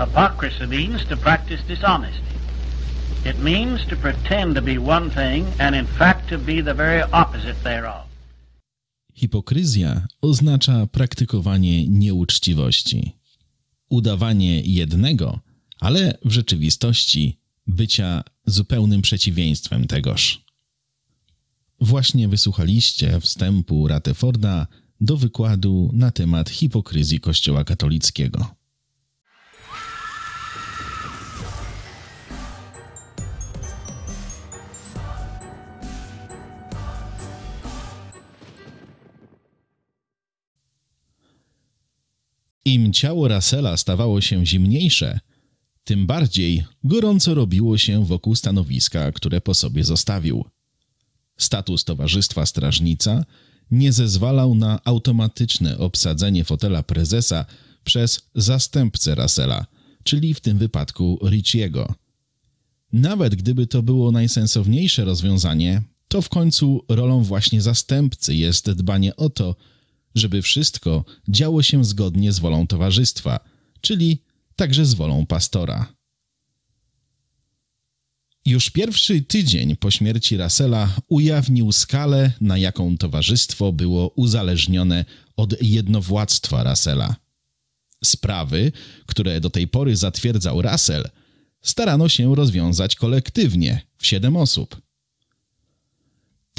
Hypocrisy means to practice dishonesty. It means to pretend to be one thing and in fact to be the very opposite thereof. Hipokryzja oznacza praktykowanie nieuczciwości. Udawanie jednego, ale w rzeczywistości bycia zupełnym przeciwieństwem tegoż. Właśnie wysłuchaliście wstępu Rateforda do wykładu na temat hipokryzji Kościoła katolickiego. ciało Rasela stawało się zimniejsze, tym bardziej gorąco robiło się wokół stanowiska, które po sobie zostawił. Status towarzystwa strażnica nie zezwalał na automatyczne obsadzenie fotela prezesa przez zastępcę Rasela, czyli w tym wypadku Richiego. Nawet gdyby to było najsensowniejsze rozwiązanie, to w końcu rolą właśnie zastępcy jest dbanie o to, żeby wszystko działo się zgodnie z wolą towarzystwa, czyli także z wolą pastora. Już pierwszy tydzień po śmierci Rasela ujawnił skalę, na jaką towarzystwo było uzależnione od jednowładztwa Rasela. Sprawy, które do tej pory zatwierdzał Rassel, starano się rozwiązać kolektywnie w siedem osób –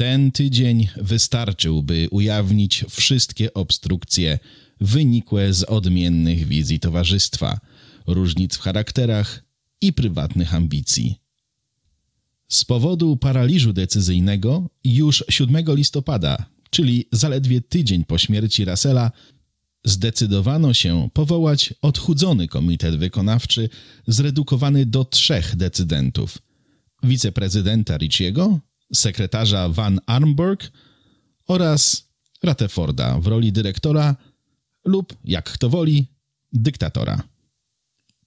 ten tydzień wystarczył, by ujawnić wszystkie obstrukcje wynikłe z odmiennych wizji towarzystwa, różnic w charakterach i prywatnych ambicji. Z powodu paraliżu decyzyjnego już 7 listopada, czyli zaledwie tydzień po śmierci Rassela, zdecydowano się powołać odchudzony komitet wykonawczy zredukowany do trzech decydentów. Wiceprezydenta Ricciego, sekretarza Van Armburg oraz Rutherforda w roli dyrektora lub, jak kto woli, dyktatora.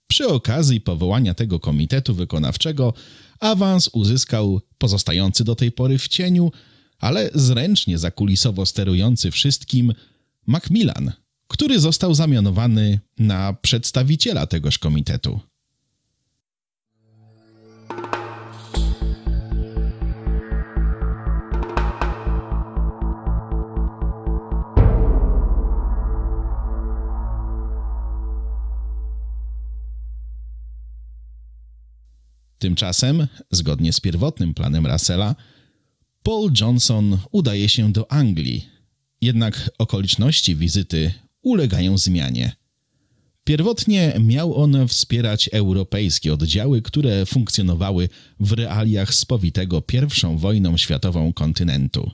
Przy okazji powołania tego komitetu wykonawczego awans uzyskał pozostający do tej pory w cieniu, ale zręcznie zakulisowo sterujący wszystkim Macmillan, który został zamianowany na przedstawiciela tegoż komitetu. Tymczasem, zgodnie z pierwotnym planem Russella, Paul Johnson udaje się do Anglii. Jednak okoliczności wizyty ulegają zmianie. Pierwotnie miał on wspierać europejskie oddziały, które funkcjonowały w realiach spowitego I wojną światową kontynentu.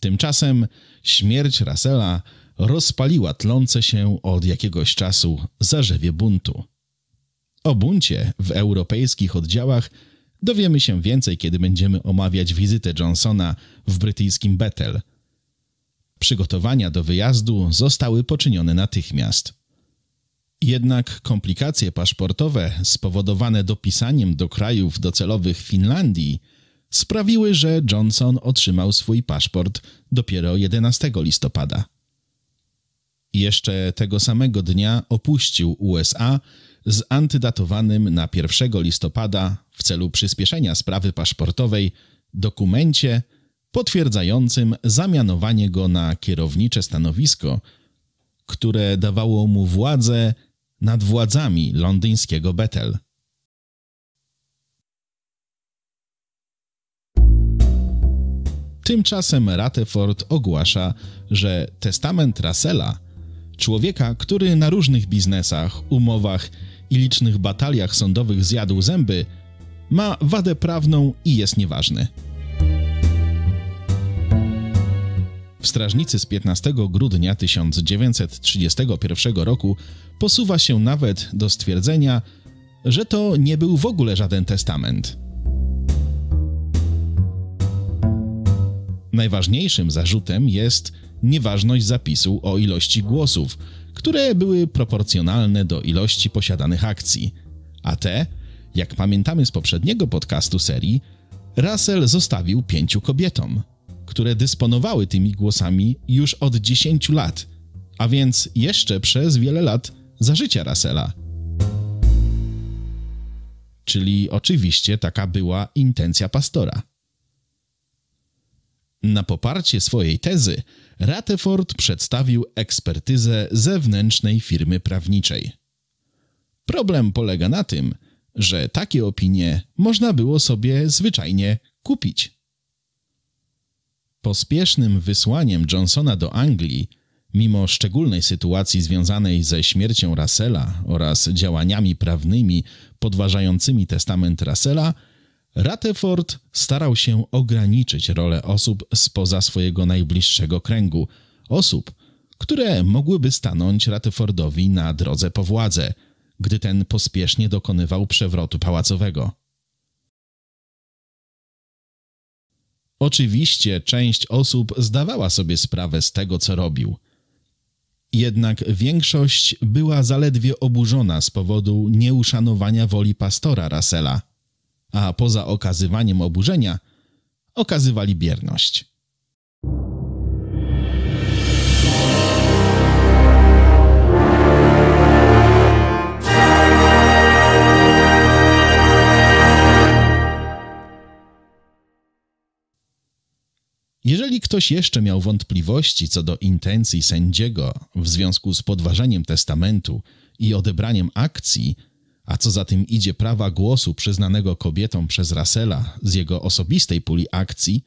Tymczasem śmierć Russella rozpaliła tlące się od jakiegoś czasu zarzewie buntu. O buncie w europejskich oddziałach dowiemy się więcej, kiedy będziemy omawiać wizytę Johnsona w brytyjskim Bethel. Przygotowania do wyjazdu zostały poczynione natychmiast. Jednak komplikacje paszportowe spowodowane dopisaniem do krajów docelowych Finlandii sprawiły, że Johnson otrzymał swój paszport dopiero 11 listopada. Jeszcze tego samego dnia opuścił USA z antydatowanym na 1 listopada w celu przyspieszenia sprawy paszportowej dokumencie potwierdzającym zamianowanie go na kierownicze stanowisko, które dawało mu władzę nad władzami londyńskiego Bethel. Tymczasem Rutherford ogłasza, że testament Russella, człowieka, który na różnych biznesach, umowach i licznych bataliach sądowych zjadł zęby, ma wadę prawną i jest nieważny. W Strażnicy z 15 grudnia 1931 roku posuwa się nawet do stwierdzenia, że to nie był w ogóle żaden testament. Najważniejszym zarzutem jest nieważność zapisu o ilości głosów, które były proporcjonalne do ilości posiadanych akcji. A te, jak pamiętamy z poprzedniego podcastu serii, Russell zostawił pięciu kobietom, które dysponowały tymi głosami już od 10 lat, a więc jeszcze przez wiele lat za życia Russella. Czyli oczywiście taka była intencja pastora. Na poparcie swojej tezy Rutherford przedstawił ekspertyzę zewnętrznej firmy prawniczej. Problem polega na tym, że takie opinie można było sobie zwyczajnie kupić. Pospiesznym wysłaniem Johnsona do Anglii, mimo szczególnej sytuacji związanej ze śmiercią Russella oraz działaniami prawnymi podważającymi testament Russella, Rutherford starał się ograniczyć rolę osób spoza swojego najbliższego kręgu, osób, które mogłyby stanąć Rutherfordowi na drodze po władzę, gdy ten pospiesznie dokonywał przewrotu pałacowego. Oczywiście część osób zdawała sobie sprawę z tego, co robił. Jednak większość była zaledwie oburzona z powodu nieuszanowania woli pastora Rasela – a poza okazywaniem oburzenia okazywali bierność. Jeżeli ktoś jeszcze miał wątpliwości co do intencji sędziego w związku z podważeniem testamentu i odebraniem akcji a co za tym idzie prawa głosu przyznanego kobietom przez Russella z jego osobistej puli akcji,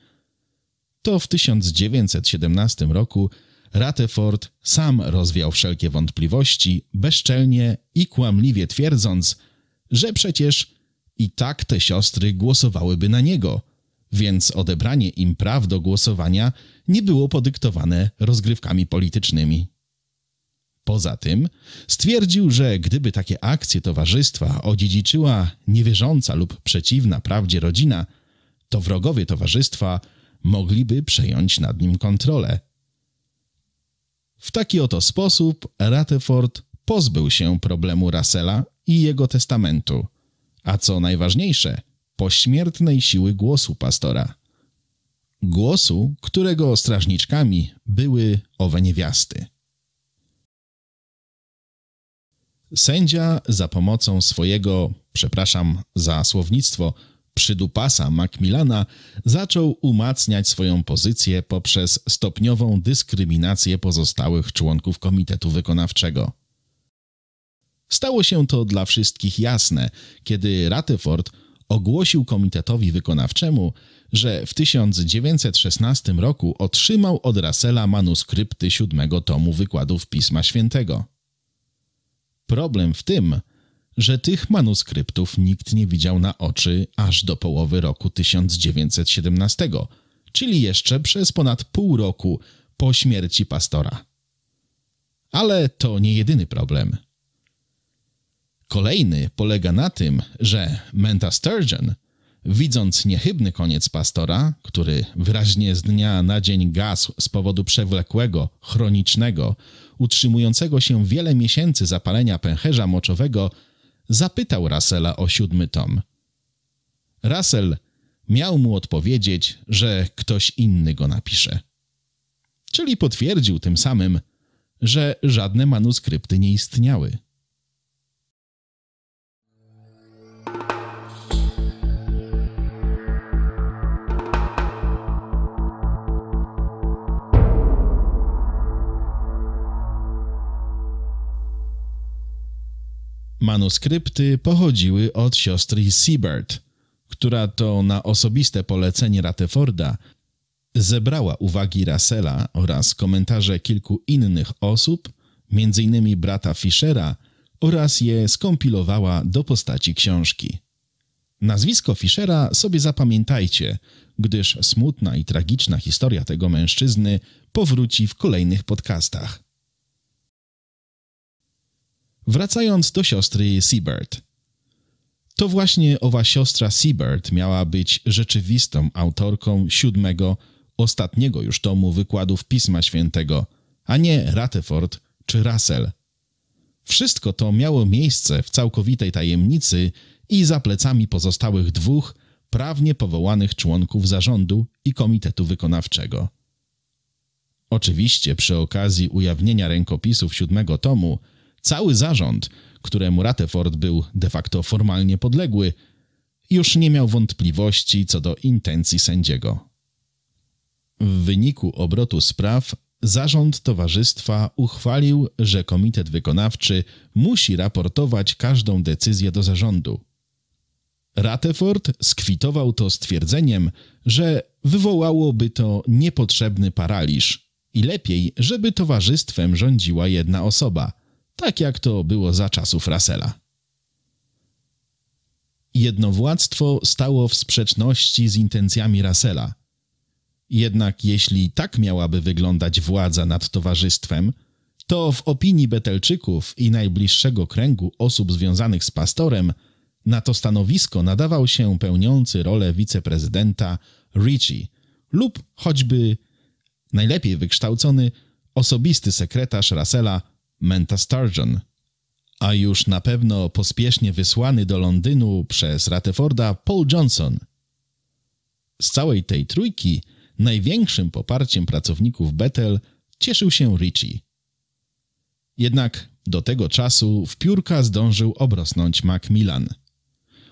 to w 1917 roku Rutherford sam rozwiał wszelkie wątpliwości, bezczelnie i kłamliwie twierdząc, że przecież i tak te siostry głosowałyby na niego, więc odebranie im praw do głosowania nie było podyktowane rozgrywkami politycznymi. Poza tym stwierdził, że gdyby takie akcje towarzystwa odziedziczyła niewierząca lub przeciwna prawdzie rodzina, to wrogowie towarzystwa mogliby przejąć nad nim kontrolę. W taki oto sposób Rutherford pozbył się problemu Russella i jego testamentu, a co najważniejsze, pośmiertnej siły głosu pastora. Głosu, którego strażniczkami były owe niewiasty. Sędzia za pomocą swojego, przepraszam za słownictwo, przydupasa Macmillana zaczął umacniać swoją pozycję poprzez stopniową dyskryminację pozostałych członków Komitetu Wykonawczego. Stało się to dla wszystkich jasne, kiedy Rutherford ogłosił Komitetowi Wykonawczemu, że w 1916 roku otrzymał od Rasela manuskrypty siódmego tomu wykładów Pisma Świętego. Problem w tym, że tych manuskryptów nikt nie widział na oczy aż do połowy roku 1917, czyli jeszcze przez ponad pół roku po śmierci pastora. Ale to nie jedyny problem. Kolejny polega na tym, że Menta Sturgeon Widząc niechybny koniec pastora, który wyraźnie z dnia na dzień gasł z powodu przewlekłego, chronicznego, utrzymującego się wiele miesięcy zapalenia pęcherza moczowego, zapytał Rasela o siódmy tom. Rassel miał mu odpowiedzieć, że ktoś inny go napisze. Czyli potwierdził tym samym, że żadne manuskrypty nie istniały. manuskrypty pochodziły od siostry Siebert, która to na osobiste polecenie Rutherforda zebrała uwagi Russella oraz komentarze kilku innych osób, m.in. brata Fischera, oraz je skompilowała do postaci książki. Nazwisko Fischera sobie zapamiętajcie, gdyż smutna i tragiczna historia tego mężczyzny powróci w kolejnych podcastach. Wracając do siostry Seabird. To właśnie owa siostra Seabird miała być rzeczywistą autorką siódmego, ostatniego już tomu wykładów Pisma Świętego, a nie Rutherford czy Russell. Wszystko to miało miejsce w całkowitej tajemnicy i za plecami pozostałych dwóch prawnie powołanych członków zarządu i komitetu wykonawczego. Oczywiście przy okazji ujawnienia rękopisów siódmego tomu cały zarząd, któremu Rutherford był de facto formalnie podległy, już nie miał wątpliwości co do intencji sędziego. W wyniku obrotu spraw zarząd towarzystwa uchwalił, że komitet wykonawczy musi raportować każdą decyzję do zarządu. Rutherford skwitował to stwierdzeniem, że wywołałoby to niepotrzebny paraliż i lepiej, żeby towarzystwem rządziła jedna osoba – tak jak to było za czasów Rasela. Jednowładztwo stało w sprzeczności z intencjami Rasela. Jednak jeśli tak miałaby wyglądać władza nad towarzystwem, to w opinii Betelczyków i najbliższego kręgu osób związanych z pastorem na to stanowisko nadawał się pełniący rolę wiceprezydenta Richie lub choćby najlepiej wykształcony osobisty sekretarz Rasela Menta Sturgeon, a już na pewno pospiesznie wysłany do Londynu przez Rutherforda Paul Johnson. Z całej tej trójki największym poparciem pracowników Bethel cieszył się Ritchie. Jednak do tego czasu w piórka zdążył obrosnąć Macmillan.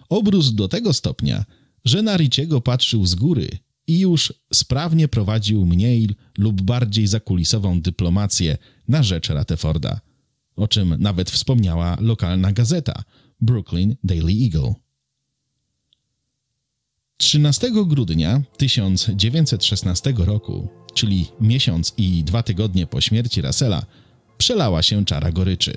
Obrósł do tego stopnia, że na Ritchiego patrzył z góry i już sprawnie prowadził mniej lub bardziej zakulisową dyplomację – na rzecz Rutherforda, o czym nawet wspomniała lokalna gazeta Brooklyn Daily Eagle. 13 grudnia 1916 roku, czyli miesiąc i dwa tygodnie po śmierci Rasela, przelała się czara goryczy.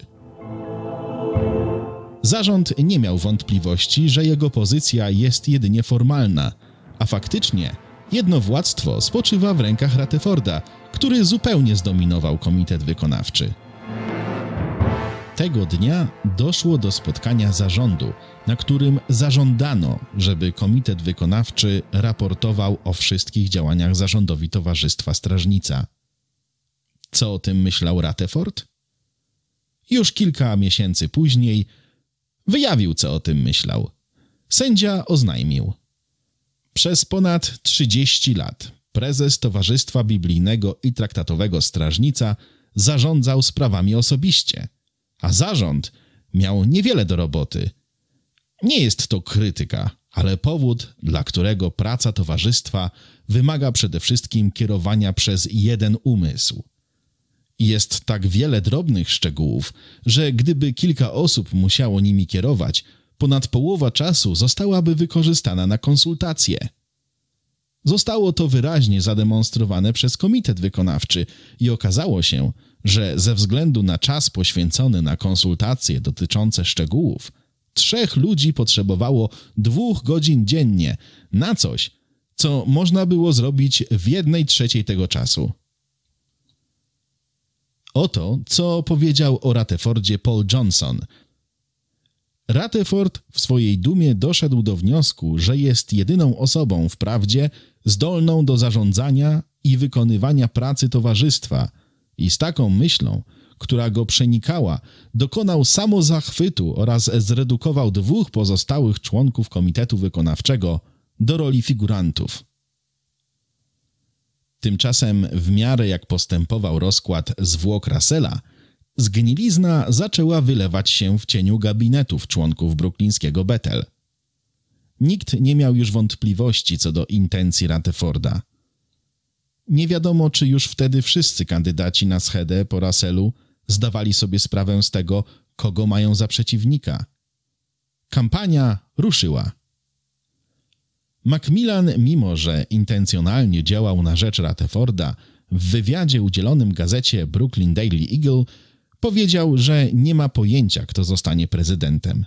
Zarząd nie miał wątpliwości, że jego pozycja jest jedynie formalna, a faktycznie Jednowładztwo spoczywa w rękach Rateforda, który zupełnie zdominował komitet wykonawczy. Tego dnia doszło do spotkania zarządu, na którym zażądano, żeby komitet wykonawczy raportował o wszystkich działaniach zarządowi Towarzystwa Strażnica. Co o tym myślał Rateford? Już kilka miesięcy później wyjawił, co o tym myślał. Sędzia oznajmił – przez ponad 30 lat prezes Towarzystwa Biblijnego i Traktatowego Strażnica zarządzał sprawami osobiście, a zarząd miał niewiele do roboty. Nie jest to krytyka, ale powód, dla którego praca towarzystwa wymaga przede wszystkim kierowania przez jeden umysł. Jest tak wiele drobnych szczegółów, że gdyby kilka osób musiało nimi kierować – ponad połowa czasu zostałaby wykorzystana na konsultacje. Zostało to wyraźnie zademonstrowane przez komitet wykonawczy i okazało się, że ze względu na czas poświęcony na konsultacje dotyczące szczegółów, trzech ludzi potrzebowało dwóch godzin dziennie na coś, co można było zrobić w jednej trzeciej tego czasu. Oto, co powiedział o Ratefordzie Paul Johnson – Rutherford w swojej dumie doszedł do wniosku, że jest jedyną osobą wprawdzie zdolną do zarządzania i wykonywania pracy towarzystwa i z taką myślą, która go przenikała, dokonał samozachwytu oraz zredukował dwóch pozostałych członków komitetu wykonawczego do roli figurantów. Tymczasem w miarę jak postępował rozkład zwłok Rasela – Zgnilizna zaczęła wylewać się w cieniu gabinetów członków bruklińskiego Betel. Nikt nie miał już wątpliwości co do intencji Rutherforda. Nie wiadomo, czy już wtedy wszyscy kandydaci na schedę po Russelu zdawali sobie sprawę z tego, kogo mają za przeciwnika. Kampania ruszyła. Macmillan, mimo że intencjonalnie działał na rzecz Rutherforda, w wywiadzie udzielonym gazecie Brooklyn Daily Eagle powiedział, że nie ma pojęcia, kto zostanie prezydentem.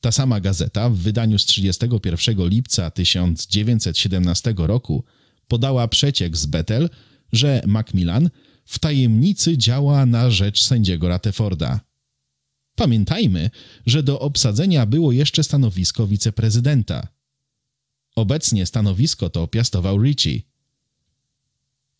Ta sama gazeta w wydaniu z 31 lipca 1917 roku podała przeciek z Bethel, że Macmillan w tajemnicy działa na rzecz sędziego Rutherforda. Pamiętajmy, że do obsadzenia było jeszcze stanowisko wiceprezydenta. Obecnie stanowisko to piastował Ritchie.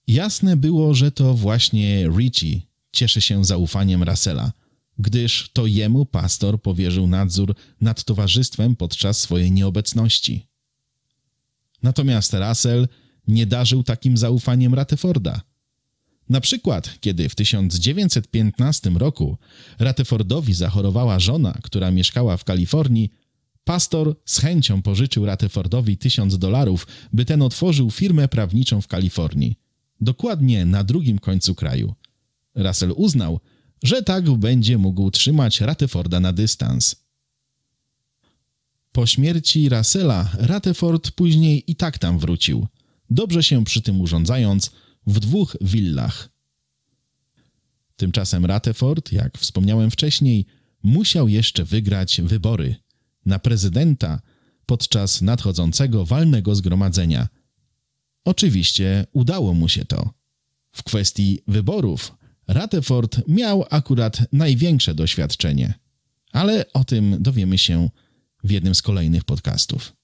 Jasne było, że to właśnie Ritchie cieszy się zaufaniem Russella, gdyż to jemu pastor powierzył nadzór nad towarzystwem podczas swojej nieobecności. Natomiast Russell nie darzył takim zaufaniem Rutherforda. Na przykład, kiedy w 1915 roku Rutherfordowi zachorowała żona, która mieszkała w Kalifornii, pastor z chęcią pożyczył Rutherfordowi tysiąc dolarów, by ten otworzył firmę prawniczą w Kalifornii, dokładnie na drugim końcu kraju. Russell uznał, że tak będzie mógł trzymać Rutherforda na dystans. Po śmierci Russella Rutherford później i tak tam wrócił, dobrze się przy tym urządzając w dwóch willach. Tymczasem Rutherford, jak wspomniałem wcześniej, musiał jeszcze wygrać wybory na prezydenta podczas nadchodzącego walnego zgromadzenia. Oczywiście udało mu się to. W kwestii wyborów Rutherford miał akurat największe doświadczenie. Ale o tym dowiemy się w jednym z kolejnych podcastów.